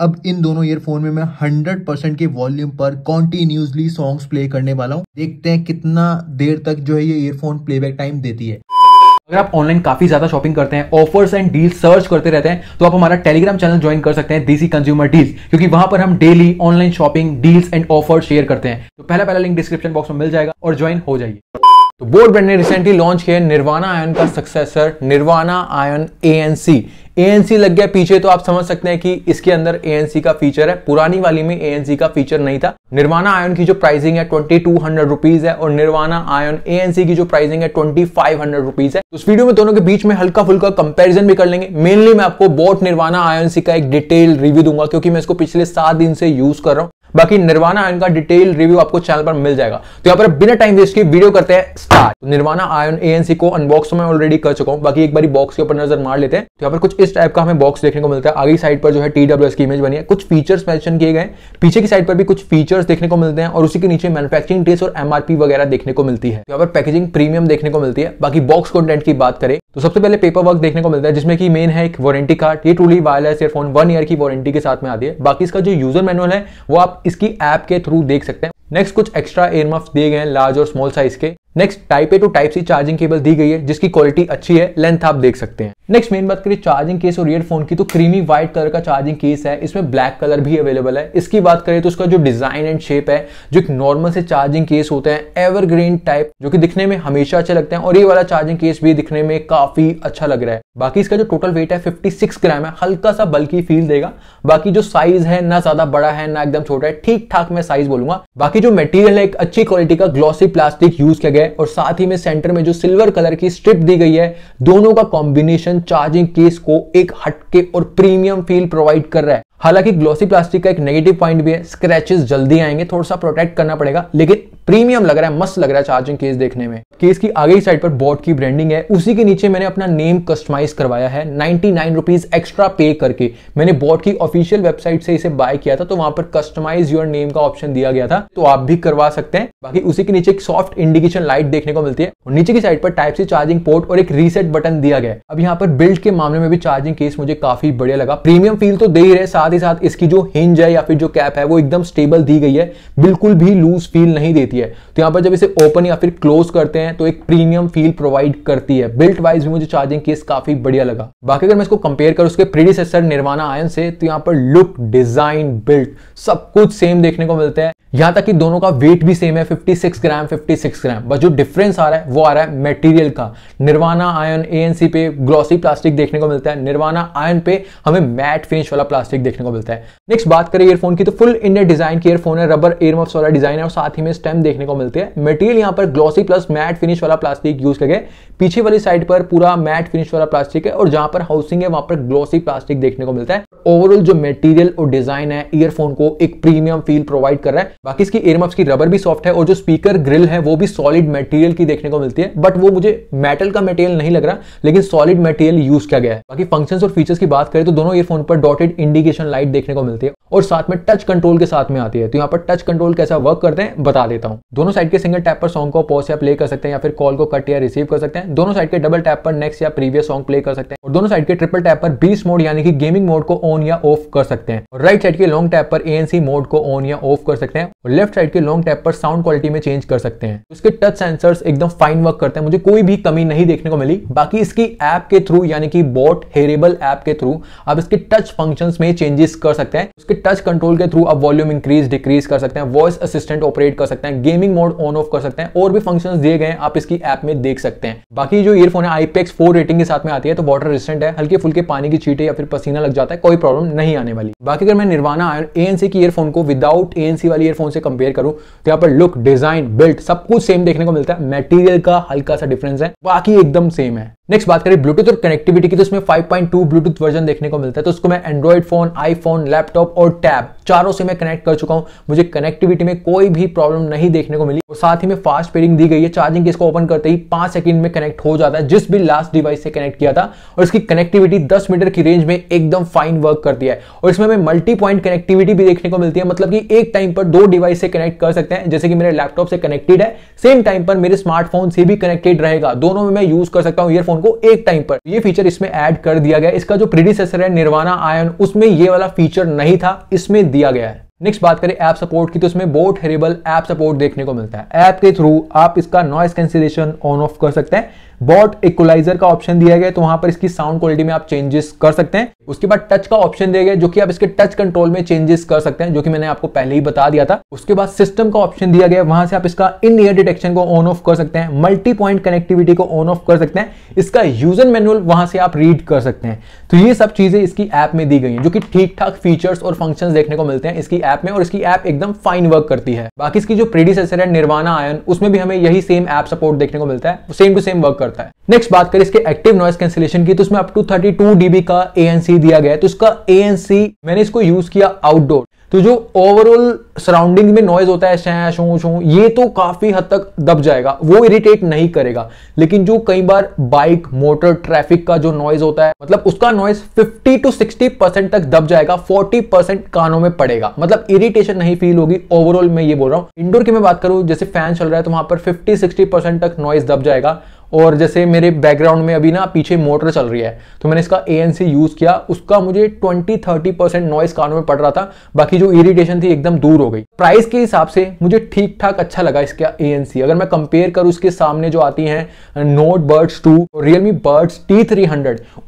अब इन दोनों ईयरफोन में मैं 100 परसेंट के वॉल्यूम पर कॉन्टिन्यूसली सॉन्ग्स प्ले करने वाला हूँ देखते हैं कितना देर तक जो है ये ईयरफोन प्लेबैक टाइम देती है अगर आप ऑनलाइन काफी ज्यादा शॉपिंग करते हैं ऑफर्स एंड डील सर्च करते रहते हैं तो आप हमारा टेलीग्राम चैनल ज्वाइन कर सकते हैं देसी कंज्यूमर डील्स क्योंकि वहां पर हम daily online shopping deals and offer share करते हैं तो पहला पहला लिंक डिस्क्रिप्शन बॉक्स में मिल जाएगा और ज्वाइन हो जाइए तो बोट ब्रांड ने रिसेंटली लॉन्च किया है निर्वाणा आयन का successor Nirvana Ion ANC ANC लग गया पीछे तो आप समझ सकते हैं कि इसके अंदर एएनसी का फीचर है पुरानी वाली में एएनसी का फीचर नहीं था निर्वाणा आयन की जो प्राइसिंग है ट्वेंटी टू हंड्रेड रुपीज है और निर्वाणा आयन एएनसी की जो प्राइसिंग है ट्वेंटी फाइव हंड्रेड रुपीज है तो इस वीडियो में दोनों के बीच में हल्का फुल्का कंपेरिजन भी कर लेंगे मेनली मैं आपको बोट निर्वाणा आयन सी का एक डिटेल रिव्यू दूंगा क्योंकि मैं इसको पिछले सात दिन से यूज कर रहा हूँ बाकी निर्वाणा आयन का डिटेल रिव्यू आपको चैनल पर मिल जाएगा तो यहाँ पर बिना टाइम वेस्ट के वीडियो करते हैं स्टार्ट निर्वाणा तो आयन एएनसी को अनबॉक्स में ऑलरेडी कर चुका हूँ बाकी एक बार बॉक्स के ऊपर नजर मार लेते हैं तो यहाँ पर कुछ इस टाइप का हमें बॉक्स देखने को मिलता है आगे साइड पर जो है टी की इमेज बनी है कुछ फीचर्स मैंशन किए गए पीछे की साइड पर भी कुछ फीचर्स देखने को मिलते हैं और उसी के नीचे मैनुफैक्चरिंग डेस और एमआरपी वगैरह देखने को मिलती है तो यहाँ पर पैकेजिंग प्रीमियम देखने को मिलती है बाकी बॉक्स कंटेंट की बात करें तो सबसे पहले पेपर वर्क देखने को मिलता है जिसमें कि मेन है एक वारंटी कार्ड ये truly wireless earphone one year की वारंटी के साथ में आती है बाकी इसका जो यूजर मैनुअल है वो आप इसकी ऐप के थ्रू देख सकते हैं नेक्स्ट कुछ एक्स्ट्रा एयरमफ्स दिए गए हैं लार्ज और स्मॉल साइज के next type A to type C charging cable दी गई है जिसकी क्वालिटी अच्छी है लेंथ आप देख सकते हैं नेक्स्ट मेन बात करें चार्जिंग केस और ईयरफोन की तो क्रीमी व्हाइट कलर का चार्जिंग केस है इसमें ब्लैक कलर भी अवेलेबल है इसकी बात करें तो उसका जो डिजाइन एंड शेप है जो एक नॉर्मल से चार्जिंग केस होते हैं एवरग्रीन टाइप जो कि दिखने में हमेशा अच्छे लगते हैं और ये वाला चार्जिंग केस भी दिखने में काफी अच्छा लग रहा है बाकी इसका जो टोटल वेट है फिफ्टी ग्राम है हल्का सा बल्कि फील देगा बाकी जो साइज है ना ज्यादा बड़ा है ना एकदम छोटा है ठीक ठाक मैं साइज बोलूंगा बाकी जो मेटीरियल है एक अच्छी क्वालिटी का ग्लॉसी प्लास्टिक यूज किया गया है और साथ ही में सेंटर में जो सिल्वर कलर की स्ट्रिप दी गई है दोनों का कॉम्बिनेशन चार्जिंग केस को एक हटके और प्रीमियम फील प्रोवाइड कर रहा है हालांकि ग्लॉसी प्लास्टिक का एक नेगेटिव पॉइंट भी है स्क्रैचेस जल्दी आएंगे थोड़ा सा प्रोटेक्ट करना पड़ेगा लेकिन प्रीमियम लग रहा है मस्त लग रहा है चार्जिंग केस देखने में केस की आगे साइड पर बॉट की ब्रांडिंग है उसी के नीचे मैंने अपना नेम कस्टमाइज करवाया है नाइनटी नाइन रुपीज एक्स्ट्रा पे करके मैंने बोर्ड की ऑफिशियल वेबसाइट से इसे बाय किया था तो वहां पर कस्टमाइज योर नेम का ऑप्शन दिया गया था तो आप भी करवा सकते हैं बाकी उसी के नीचे एक सॉफ्ट इंडिकेशन लाइट देखने को मिलती है और नीचे की साइड पर टाइप सी चार्जिंग पोर्ट और एक रीसेट बटन दिया गया अब यहाँ पर बिल्ड के मामले में भी चार्जिंग केस मुझे काफी बढ़िया लगा प्रीमियम फील तो दे ही रहे साथ ही साथ इसकी जो हिंज है या फिर जो कैप है वो एकदम स्टेबल दी गई है बिल्कुल भी लूज फील नहीं देती है तो यहाँ पर जब इसे ओपन या फिर क्लोज करते हैं तो एक प्रीमियम फील प्रोवाइड करती है बिल्ट वाइज भी मुझे चार्जिंग केस काफी बढ़िया लगा बाकी अगर मैं इसको कंपेयर करूँ उसके प्रीडिसेसर निर्माणा आयन से तो यहाँ पर लुक डिजाइन बिल्ट सब कुछ सेम देखने को मिलता है यहां तक कि दोनों का वेट भी सेम है 56 ग्राम 56 ग्राम बस जो डिफरेंस आ रहा है वो आ रहा है मटेरियल का निर्वाणा आयन एएनसी पे ग्लॉसी प्लास्टिक देखने को मिलता है निर्वाणा आयन पे हमें मैट फिनिश वाला प्लास्टिक देखने को मिलता है नेक्स्ट बात करें ईयरफोन की तो फुल इंडियन डिजाइन की ईयरफोन है रबर एयरमफ्स वाला डिजाइन है और साथ ही में स्टेम देखने को मिलते हैं मटेरियल यहाँ पर ग्लॉसी प्लस मैट फिनिश वाला प्लास्टिक यूज करके पीछे वाली साइड पर पूरा मैट फिनिश वाला प्लास्टिक है और जहां पर हाउसिंग है वहां पर ग्लॉसी प्लास्टिक देखने को मिलता है ओवरऑल जो मटेरियल और डिजाइन है ईयरफोन को एक प्रीमियम फील प्रोवाइड कर रहा है बाकी इसकी एयरमफ्स की रबर भी सॉफ्ट है और जो स्पीकर ग्रिल है वो भी सॉलिड मटेरियल की देखने को मिलती है बट वो मुझे मेटल का मटेरियल नहीं लग रहा लेकिन सॉलिड मटेरियल यूज किया गया है बाकी फंक्शंस और फीचर्स की बात करें तो दोनों ईयरफोन पर डॉटेड इंडिकेशन फ्लैक्शन लाइट देखने को मिलती है और साथ में टच कंट्रोल के साथ में आती है तो यहाँ पर टच कंट्रोल कैसा वर्क करते हैं बता देता हूँ दोनों साइड के सिंगल टैप पर सॉन्ग को पॉज या प्ले कर सकते हैं या फिर कॉल को कट या रिसीव कर सकते हैं दोनों साइड के डबल टैप पर नेक्स्ट या प्रीवियस सॉन्ग प्ले कर सकते हैं और दोनों साइड के ट्रिपल टैप पर बीस मोड यानी कि गेमिंग मोड को ऑन या ऑफ कर सकते हैं और राइट साइड के लॉन्ग टैप पर एएनसी मोड को ऑन या ऑफ कर सकते हैं और लेफ्ट साइड के लॉन्ग टैप पर साउंड क्वालिटी में चेंज कर सकते हैं उसके टच सेंसर एकदम फाइन वर्क करते हैं मुझे कोई भी कमी नहीं देखने को मिली बाकी इसकी ऐप के थ्रू यानी कि बोट हेरेबल ऐप के थ्रू आप इसके टच फंक्शन में चेंज चेंजेस कर सकते हैं उसके टच कंट्रोल के थ्रू आप वॉल्यूम इंक्रीज डिक्रीज कर सकते हैं वॉइस असिस्टेंट ऑपरेट कर सकते हैं गेमिंग मोड ऑन ऑफ कर सकते हैं और भी फंक्शन दिए गए आप इसकी ऐप में देख सकते हैं बाकी जो ईयरफोन है आईपेक्स फोर रेटिंग के साथ में आती है तो वाटर रेसिस्टेंट है हल्के फुल्के पानी की छीटे या फिर पसीना लग जाता है कोई प्रॉब्लम नहीं आने वाली बाकी अगर मैं निर्वाणा एएनसी की ईयरफोन को विदाउट एएनसी वाली ईयरफोन से कंपेयर करूं तो यहाँ पर लुक डिजाइन बिल्ट सब कुछ सेम देखने को मिलता है मटेरियल का हल्का सा डिफरेंस है बाकी एकदम सेम है नेक्स्ट बात करें ब्लूटूथ और कनेक्टिविटी की तो इसमें 5.2 ब्लूटूथ वर्जन देखने को मिलता है तो उसको मैं एंड्रॉइड फोन आईफोन लैपटॉप और टैब चारों से मैं कनेक्ट कर चुका हूं मुझे कनेक्टिविटी में कोई भी प्रॉब्लम नहीं देखने को मिली और साथ ही में फास्ट पेरिंग दी गई है चार्जिंग इसको ओपन करते ही पांच सेकंड में कनेक्ट हो जाता है जिस भी लास्ट डिवाइस से कनेक्ट किया था और इसकी कनेक्टिविटी दस मीटर की रेंज में एकदम फाइन वर्क करती है और इसमें हमें मल्टी पॉइंट कनेक्टिविटी भी देखने को मिलती है मतलब कि एक टाइम पर दो डिवाइस से कनेक्ट कर सकते हैं जैसे कि मेरे लैपटॉप से कनेक्टेड है सेम टाइम पर मेरे स्मार्टफोन से भी कनेक्टेड रहेगा दोनों में मैं यूज कर सकता हूँ ईयरफोन को एक टाइम पर यह फीचर इसमें एड कर दिया गया इसका जो प्रीडिसेसर है निर्वाणा आयन उसमें ये वाला फीचर नहीं था इसमें दिया गया है नेक्स्ट बात करें ऐप सपोर्ट की तो इसमें बहुत हेरेबल ऐप सपोर्ट देखने को मिलता है ऐप के थ्रू आप इसका नॉइस कैंसिलेशन ऑन ऑफ कर सकते हैं बॉट इक्वलाइजर का ऑप्शन दिया गया तो वहां पर इसकी साउंड क्वालिटी में आप चेंजेस कर सकते हैं उसके बाद टच का ऑप्शन दिया गया जो कि आप इसके टच कंट्रोल में चेंजेस कर सकते हैं जो कि मैंने आपको पहले ही बता दिया था उसके बाद सिस्टम का ऑप्शन दिया गया वहां से आप इसका इन ईयर डिटेक्शन को ऑन ऑफ कर सकते हैं मल्टी पॉइंट कनेक्टिविटी को ऑन ऑफ कर सकते हैं इसका यूजर मैनुअल वहां से आप रीड कर सकते हैं तो ये सब चीजें इसकी ऐप में दी गई है जो कि ठीक ठाक फीचर्स और फंक्शन देखने को मिलते हैं इसकी ऐप में और इसकी ऐप एकदम फाइन वर्क करती है बाकी इसकी जो प्रीडिसेसर है निर्वाणा आयन उसमें भी हमें यही सेम ऐप सपोर्ट देखने को मिलता है सेम टू सेम वर्क करता करता है नेक्स्ट बात करें इसके एक्टिव नॉइस कैंसिलेशन की तो इसमें अप टू 32 डीबी का एएनसी दिया गया है तो इसका एएनसी मैंने इसको यूज किया आउटडोर तो जो ओवरऑल सराउंडिंग में नॉइज होता है शह शो शो ये तो काफी हद तक दब जाएगा वो इरिटेट नहीं करेगा लेकिन जो कई बार बाइक मोटर ट्रैफिक का जो नॉइज होता है मतलब उसका नॉइज 50 टू 60 परसेंट तक दब जाएगा 40 परसेंट कानों में पड़ेगा मतलब इरिटेशन नहीं फील होगी ओवरऑल मैं ये बोल रहा हूँ इंडोर की मैं बात करूं जैसे फैन चल रहा है तो वहां पर फिफ्टी सिक्सटी तक नॉइज दब जाएगा और जैसे मेरे बैकग्राउंड में अभी ना पीछे मोटर चल रही है तो मैंने इसका ए यूज़ किया उसका मुझे 20-30 परसेंट नॉइस कानों में पड़ रहा था बाकी जो इरिटेशन थी एकदम दूर हो गई प्राइस के हिसाब से मुझे ठीक ठाक अच्छा लगा इसका ए अगर मैं कंपेयर करूँ उसके सामने जो आती है Nord buds two Realme buds T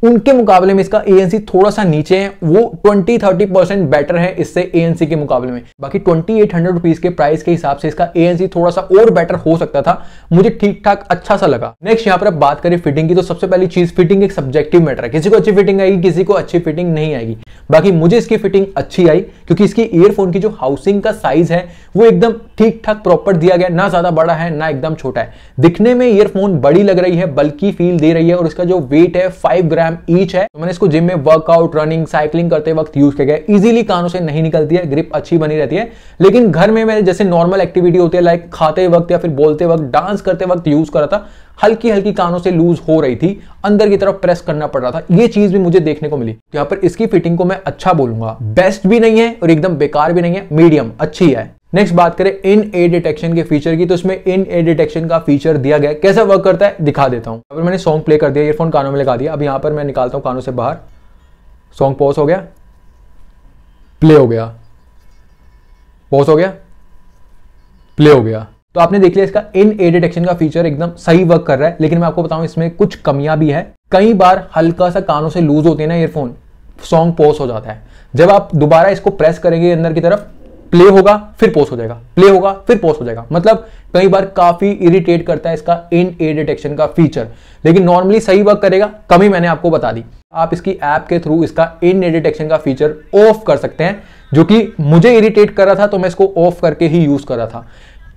उनके मुकाबले में इसका ए थोड़ा सा नीचे है वो ट्वेंटी थर्टी परसेंट बेटर है इससे ए के मुकाबले में बाकी ट्वेंटी एट हंड्रेड के प्राइस के हिसाब से इसका ए थोड़ा सा और बेटर हो सकता था मुझे ठीक ठाक अच्छा सा लगा नेक्स्ट यहाँ पर आप बात करें फिटिंग की तो सबसे पहली चीज फिटिंग एक सब्जेक्टिव मैटर है किसी को अच्छी फिटिंग आएगी किसी को अच्छी फिटिंग नहीं आएगी बाकी मुझे इसकी फिटिंग अच्छी आई क्योंकि इसकी ईयरफोन की जो हाउसिंग का साइज है वो एकदम ठीक ठाक प्रॉपर दिया गया ना ज्यादा बड़ा है ना एकदम छोटा है दिखने में ईयरफोन बड़ी लग रही है बल्कि फील दे रही है और इसका जो वेट है फाइव ग्राम ईच है तो मैंने इसको जिम में वर्कआउट रनिंग साइकिलिंग करते वक्त यूज किया गया इजिली कानों से नहीं निकलती है ग्रिप अच्छी बनी रहती है लेकिन घर में मैंने जैसे नॉर्मल एक्टिविटी होती है लाइक खाते वक्त या फिर बोलते वक्त डांस करते वक्त यूज करा था हल्की हल्की कानों से लूज हो रही थी अंदर की तरफ प्रेस करना पड़ रहा था ये चीज भी मुझे देखने को मिली यहां तो यहाँ पर इसकी फिटिंग को मैं अच्छा बोलूंगा बेस्ट भी नहीं है और एकदम बेकार भी नहीं है मीडियम अच्छी है नेक्स्ट बात करें इन ए डिटेक्शन के फीचर की तो इसमें इन ए डिटेक्शन का फीचर दिया गया कैसे वर्क करता है दिखा देता हूं अगर मैंने सॉन्ग प्ले कर दिया ईयरफोन कानों में लगा दिया अब यहां पर मैं निकालता हूँ कानों से बाहर सॉन्ग पॉज हो गया प्ले हो गया पॉज हो गया प्ले हो गया तो आपने देख लिया इसका इन ए डिटेक्शन का फीचर एकदम सही वर्क कर रहा है लेकिन मैं आपको बताऊं इसमें कुछ कमियां भी है कई बार हल्का सा कानों से लूज होते हैं ना ईयरफोन सॉन्ग पोस्ट हो जाता है जब आप दोबारा इसको प्रेस करेंगे अंदर की तरफ प्ले होगा फिर पोस्ट हो जाएगा प्ले होगा फिर पोस्ट हो जाएगा मतलब कई बार काफी इरिटेट करता है इसका इन ए डिटेक्शन का फीचर लेकिन नॉर्मली सही वर्क करेगा कमी मैंने आपको बता दी आप इसकी ऐप के थ्रू इसका इन ए डिटेक्शन का फीचर ऑफ कर सकते हैं जो कि मुझे इरिटेट कर रहा था तो मैं इसको ऑफ करके ही यूज कर रहा था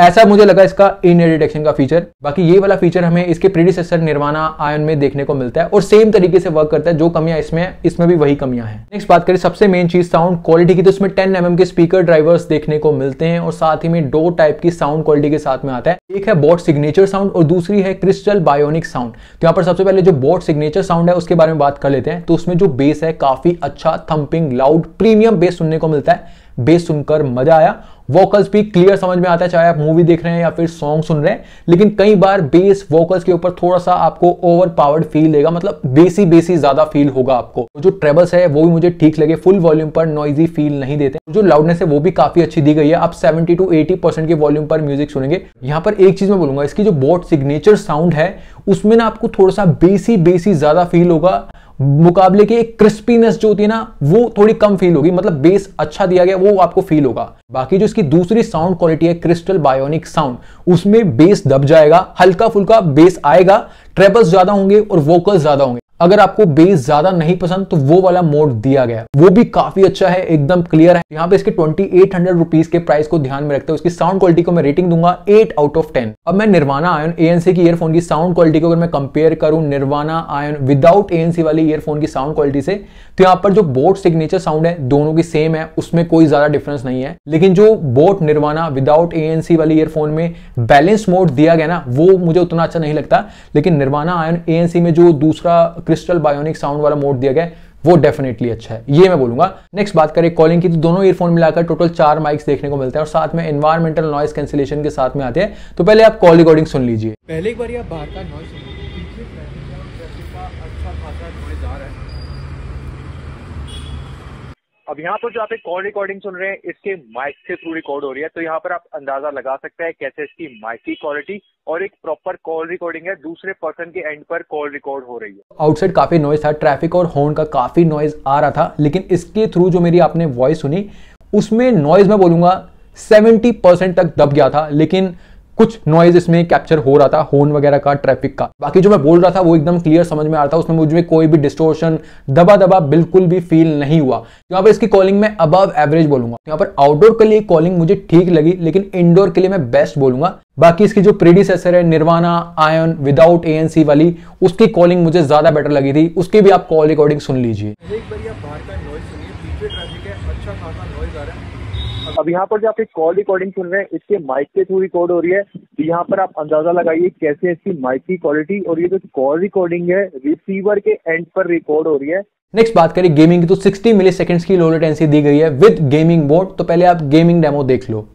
ऐसा मुझे लगा इसका इन एयर डिटेक्शन का फीचर बाकी ये वाला फीचर हमें इसके प्रीडिसेसर निर्वाणा आयन में देखने को मिलता है और सेम तरीके से वर्क करता है जो कमियां इसमें इसमें भी वही कमियां हैं नेक्स्ट बात करें सबसे मेन चीज साउंड क्वालिटी की तो इसमें टेन एम mm के स्पीकर ड्राइवर्स देखने को मिलते हैं और साथ ही में दो टाइप की साउंड क्वालिटी के साथ में आता है एक है बोट सिग्नेचर साउंड और दूसरी है क्रिस्टल बायोनिक साउंड तो यहाँ पर सबसे पहले जो बोट सिग्नेचर साउंड है उसके बारे में बात कर लेते हैं तो उसमें जो बेस है काफी अच्छा थम्पिंग लाउड प्रीमियम बेस सुनने को मिलता है बेस सुनकर मजा आया वोकल्स भी क्लियर समझ में आता है चाहे आप मूवी देख रहे हैं या फिर सॉन्ग सुन रहे हैं लेकिन कई बार बेस वोकल्स के ऊपर थोड़ा सा आपको ओवर पावर्ड फील देगा मतलब बेसी बेसी ज्यादा फील होगा आपको जो ट्रेबल्स है वो भी मुझे ठीक लगे फुल वॉल्यूम पर नॉइजी फील नहीं देते जो लाउडनेस है वो भी काफी अच्छी दी गई है आप सेवेंटी टू एटी परसेंट के वॉल्यूम पर म्यूजिक सुनेंगे यहाँ पर एक चीज मैं बोलूंगा इसकी जो बोट सिग्नेचर साउंड है उसमें ना आपको थोड़ा सा बेसी बेसी ज्यादा फील होगा मुकाबले की एक क्रिस्पीनेस जो होती है ना वो थोड़ी कम फील होगी मतलब बेस अच्छा दिया गया वो आपको फील होगा बाकी जो इसकी दूसरी साउंड क्वालिटी है क्रिस्टल बायोनिक साउंड उसमें बेस दब जाएगा हल्का फुल्का बेस आएगा ट्रेबल्स ज्यादा होंगे और वोकल्स ज्यादा होंगे अगर आपको बेस ज्यादा नहीं पसंद तो वो वाला मोड दिया गया वो भी काफी अच्छा है एकदम क्लियर है यहाँ पे इसके ट्वेंटी एट हंड्रेड रुपीज के प्राइस को ध्यान में रखते हुए इसकी साउंड क्वालिटी को मैं रेटिंग दूंगा एट आउट ऑफ टेन अब मैं निर्वाणा आयन एएनसी की ईयरफोन की साउंड क्वालिटी को अगर मैं कंपेयर करूं निर्वाणा आयन विदाउट एएनसी वाली ईयरफोन की साउंड क्वालिटी से तो यहाँ पर जो बोट सिग्नेचर साउंड है दोनों की सेम है उसमें कोई ज्यादा डिफरेंस नहीं है लेकिन जो बोट निर्वाणा विदाउट एएनसी वाली ईयरफोन में बैलेंस मोड दिया गया ना वो मुझे उतना अच्छा नहीं लगता लेकिन निर्वाणा आयन एएनसी में जो दूसरा क्रिस्टल बायोनिक साउंड वाला मोड दिया गया है वो डेफिनेटली अच्छा है ये मैं बोलूंगा नेक्स्ट बात करें कॉलिंग की तो दोनों ईयरफोन मिलाकर टोटल चार माइक्स देखने को मिलते हैं और साथ में एनवायरमेंटल नॉइस कैंसिलेशन के साथ में आते हैं तो पहले आप कॉल रिकॉर्डिंग सुन लीजिए पहले एक बार आप बाहर का नॉइस अब यहाँ पर जो आप एक कॉल रिकॉर्डिंग सुन रहे हैं इसके माइक से थ्रू रिकॉर्ड हो रही है तो यहाँ पर आप अंदाजा लगा सकते हैं कैसे इसकी माइक की क्वालिटी और एक प्रॉपर कॉल रिकॉर्डिंग है दूसरे पर्सन के एंड पर कॉल रिकॉर्ड हो रही है आउटसाइड काफी नॉइज था ट्रैफिक और हॉर्न का काफी नॉइज आ रहा था लेकिन इसके थ्रू जो मेरी आपने वॉइस सुनी उसमें नॉइज मैं बोलूंगा 70 तक दब गया था लेकिन कुछ नॉइज इसमें कैप्चर हो रहा था होन वगैरह का ट्रैफिक का बाकी जो मैं बोल रहा था वो एकदम क्लियर समझ में आ रहा था उसमें मुझे कोई भी डिस्टोर्शन दबा दबा बिल्कुल भी फील नहीं हुआ यहाँ पर इसकी कॉलिंग मैं अबव एवरेज बोलूंगा यहाँ पर आउटडोर के लिए कॉलिंग मुझे ठीक लगी लेकिन इंडोर के लिए मैं बेस्ट बोलूंगा बाकी इसकी जो प्रीडिसेसर है निर्वाणा आयन विदाउट ए वाली उसकी कॉलिंग मुझे ज्यादा बेटर लगी थी उसकी भी आप कॉल रिकॉर्डिंग सुन लीजिए अब यहाँ पर जो आप एक कॉल रिकॉर्डिंग सुन रहे हैं इसके माइक के थ्रू रिकॉर्ड हो रही है तो यहाँ पर आप अंदाजा लगाइए कैसे इसकी माइक की क्वालिटी और ये जो कॉल रिकॉर्डिंग है रिसीवर के एंड पर रिकॉर्ड हो रही है नेक्स्ट बात करें गेमिंग की तो 60 मिली सेकेंड्स की लो लेटेंसी दी गई है विद गेमिंग बोर्ड तो पहले आप गेमिंग डेमो देख लो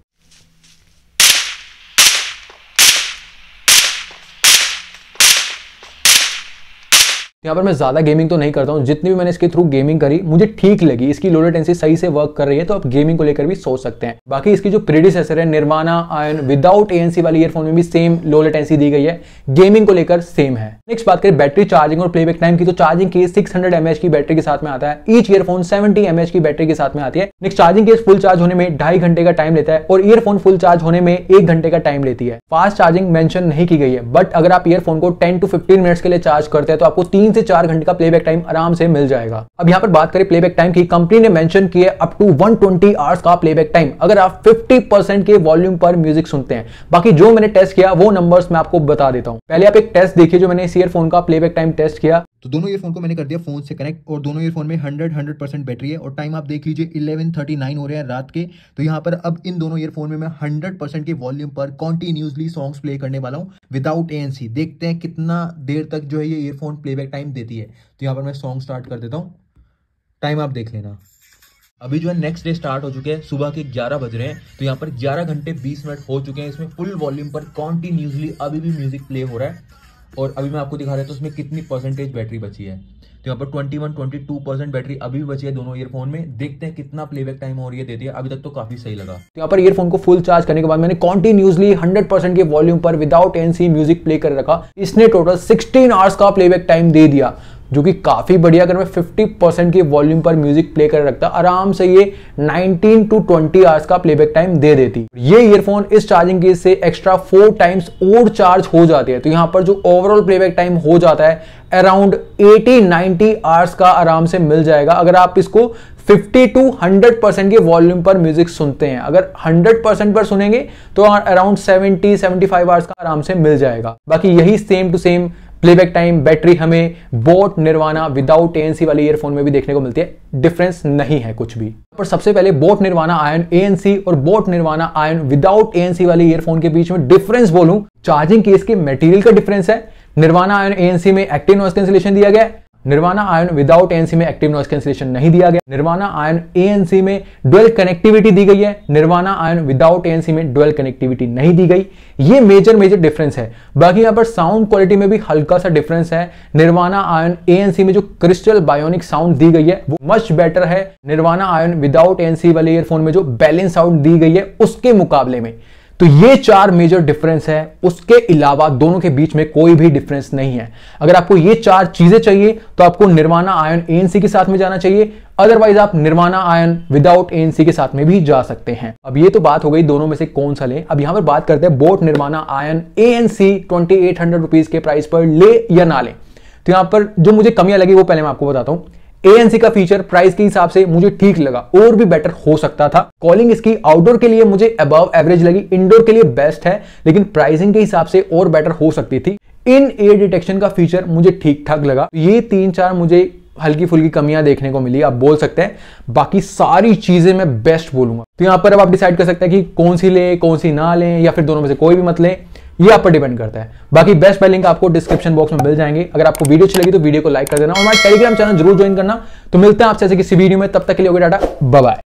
यहाँ पर मैं ज़्यादा गेमिंग तो नहीं करता हूँ जितनी भी मैंने इसके थ्रू गेमिंग करी मुझे ठीक लगी इसकी लो लेटेंसी सही से वर्क कर रही है तो आप गेमिंग को लेकर भी सोच सकते हैं बाकी इसकी जो प्रीडिसेसर है निर्माणा आयन विदाउट ए वाली ईयरफोन में भी सेम लो लेटेंसी दी गई है गेमिंग को लेकर सेम है नेक्स्ट बात करें बैटरी चार्जिंग और प्लेबैक टाइम की तो चार्जिंग केस सिक्स हंड्रेड की बैटरी के साथ में आता है ईच ईयरफोन सेवेंटी एमएच की बैटरी के साथ में आती है next charging case full charge होने में ढाई घंटे का टाइम लेता है और ईयरफोन फुल चार्ज होने में एक घंटे का टाइम लेती है फास्ट चार्जिंग मेंशन नहीं की गई है बट अगर आप ईयरफोन को टेन टू फिफ्टीन मिनट्स के लिए चार्ज करते हैं तो आपको तीन से चार घंटे का प्लेबैक टाइम आराम से मिल जाएगा अब यहाँ पर बात करें प्लेबैक टाइम की कंपनी ने मेंशन किया अप टू 120 आवर्स का प्लेबैक टाइम अगर आप 50% के वॉल्यूम पर म्यूजिक सुनते हैं बाकी जो मैंने टेस्ट किया वो नंबर्स मैं आपको बता देता हूँ पहले आप एक टेस्ट देखिए जो मैंने इस ईयरफोन का प्लेबैक टाइम टेस्ट किया तो दोनों ईयरफोन को मैंने कर दिया फोन से कनेक्ट और दोनों ईयरफोन में हंड्रेड हंड्रेड परसेंट बैटरी है और टाइम आप देख लीजिए इलेवन थर्टी नाइन हो रहे हैं रात के तो यहाँ पर अब इन दोनों ईयरफोन में मैं हंड्रेड परसेंट के वॉल्यूम पर कॉन्टिन्यूसली सॉन्ग्स प्ले करने वाला हूँ विदाउट ए देखते हैं कितना देर तक जो है ये ईयरफोन प्लेबैक टाइम देती है तो यहाँ पर मैं सॉन्ग स्टार्ट कर देता हूँ टाइम आप देख लेना अभी जो है नेक्स्ट डे स्टार्ट हो चुके हैं सुबह के 11 बज रहे हैं तो यहाँ पर 11 घंटे 20 मिनट हो चुके हैं इसमें फुल वॉल्यूम पर कॉन्टिन्यूसली अभी भी म्यूजिक प्ले हो रहा है और अभी मैं आपको दिखा रहा हूँ उसमें कितनी परसेंटेज बैटरी बची है तो यहाँ पर twenty one twenty two percent battery अभी भी बची है दोनों ईयरफोन में देखते हैं कितना प्लेबैक टाइम हो रही है देती है अभी तक तो काफी सही लगा तो यहाँ पर ईयरफोन को फुल चार्ज करने के बाद मैंने कॉन्टिन्यूसली हंड्रेड परसेंट के वॉल्यूम पर विदाउट एनसी म्यूजिक प्ले कर रखा इसने टोटल सिक्सटीन आवर्स का प्लेबैक टाइम दे दिया जो कि काफ़ी बढ़िया अगर मैं 50 परसेंट की वॉल्यूम पर म्यूजिक प्ले कर रखता आराम से ये 19 टू 20 आवर्स का प्लेबैक टाइम दे देती ये ईयरफोन इस चार्जिंग केस से एक्स्ट्रा फोर टाइम्स और चार्ज हो जाती है तो यहां पर जो ओवरऑल प्लेबैक टाइम हो जाता है अराउंड 80-90 आवर्स का आराम से मिल जाएगा अगर आप इसको 50 टू 100 परसेंट के वॉल्यूम पर म्यूजिक सुनते हैं अगर 100 परसेंट पर सुनेंगे तो अराउंड 70-75 आवर्स का आराम से मिल जाएगा बाकी यही same to same playback time battery हमें बोट निर्वाणा विदाउट एएनसी वाले ईयरफोन में भी देखने को मिलती है डिफरेंस नहीं है कुछ भी पर सबसे पहले बोट निर्वाणा आयन एएनसी और boAt Nirvana Ion without ANC वाले ईयरफोन के बीच में डिफरेंस बोलूं चार्जिंग केस के मटेरियल का डिफरेंस है निर्वाणा आयन एएनसी में एक्टिव नॉइस कैंसिलेशन दिया गया है निर्वाणा आयन विदाउट एनसी में एक्टिव नॉइस कैंसिलेशन नहीं दिया गया निर्वाणा आयन एएनसी में डुअल कनेक्टिविटी दी गई है निर्वाणा आयन विदाउट एनसी में डुअल कनेक्टिविटी नहीं दी गई ये मेजर मेजर डिफरेंस है बाकी यहां पर साउंड क्वालिटी में भी हल्का सा डिफरेंस है निर्वाणा आयन एएनसी में जो क्रिस्टल बायोनिक साउंड दी गई है वो मच बेटर है निर्वाणा आयन विदाउट एनसी वाले ईयरफोन में जो बैलेंस साउंड दी गई है उसके मुकाबले में तो ये चार मेजर डिफरेंस है उसके अलावा दोनों के बीच में कोई भी डिफरेंस नहीं है अगर आपको ये चार चीजें चाहिए तो आपको निर्माणा आयन एनसी के साथ में जाना चाहिए अदरवाइज आप निर्माणा आयन विदाउट एनसी के साथ में भी जा सकते हैं अब ये तो बात हो गई दोनों में से कौन सा ले अब यहां पर बात करते हैं boAt Nirvana Ion NC twenty eight hundred rupees के प्राइस पर ले या ना ले तो यहां पर जो मुझे कमियां लगी वो पहले मैं आपको बताता हूं एएनसी का फीचर प्राइस के हिसाब से मुझे ठीक लगा और भी बेटर हो सकता था कॉलिंग इसकी आउटडोर के लिए मुझे अबव एवरेज लगी इंडोर के लिए बेस्ट है लेकिन प्राइसिंग के हिसाब से और बेटर हो सकती थी इन एयर डिटेक्शन का फीचर मुझे ठीक ठाक लगा ये तीन चार मुझे हल्की फुल्की कमियां देखने को मिली आप बोल सकते हैं बाकी सारी चीजें मैं बेस्ट बोलूंगा तो यहां पर अब आप डिसाइड कर सकते हैं कि कौन सी लें कौन सी ना लें या फिर दोनों में से कोई भी मत लें ये आप पर डिपेंड करता है बाकी बेस्ट पहले लिंक आपको डिस्क्रिप्शन बॉक्स में मिल जाएंगे अगर आपको वीडियो अच्छी लगी तो वीडियो को लाइक कर देना और हमारे टेलीग्राम चैनल जरूर ज्वाइन करना तो मिलते हैं आपसे किसी वीडियो में तब तक के लिए होगा डाटा बाय